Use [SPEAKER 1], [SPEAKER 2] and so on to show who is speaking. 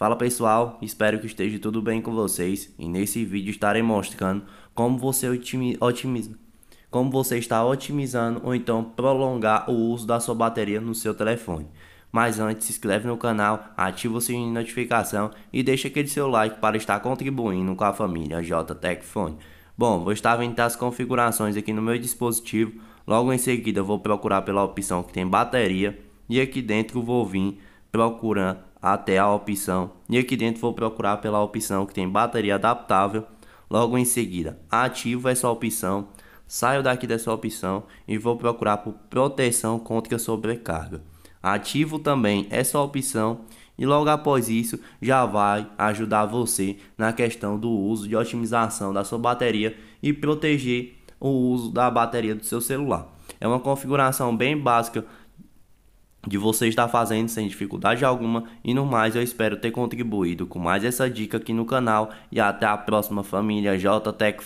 [SPEAKER 1] Fala pessoal, espero que esteja tudo bem com vocês e nesse vídeo estarei mostrando como você otimiza, como você está otimizando ou então prolongar o uso da sua bateria no seu telefone. Mas antes, se inscreve no canal, ativa o sininho de notificação e deixa aquele seu like para estar contribuindo com a família JTech Phone. Bom, vou estar vendo as configurações aqui no meu dispositivo, logo em seguida vou procurar pela opção que tem bateria e aqui dentro vou vir procurando até a opção. E aqui dentro vou procurar pela opção que tem bateria adaptável. Logo em seguida, ativo essa opção, saio daqui dessa opção e vou procurar por proteção contra sobrecarga. Ativo também essa opção e logo após isso já vai ajudar você na questão do uso de otimização da sua bateria e proteger o uso da bateria do seu celular. É uma configuração bem básica de você estar fazendo sem dificuldade alguma e no mais eu espero ter contribuído com mais essa dica aqui no canal e até a próxima família J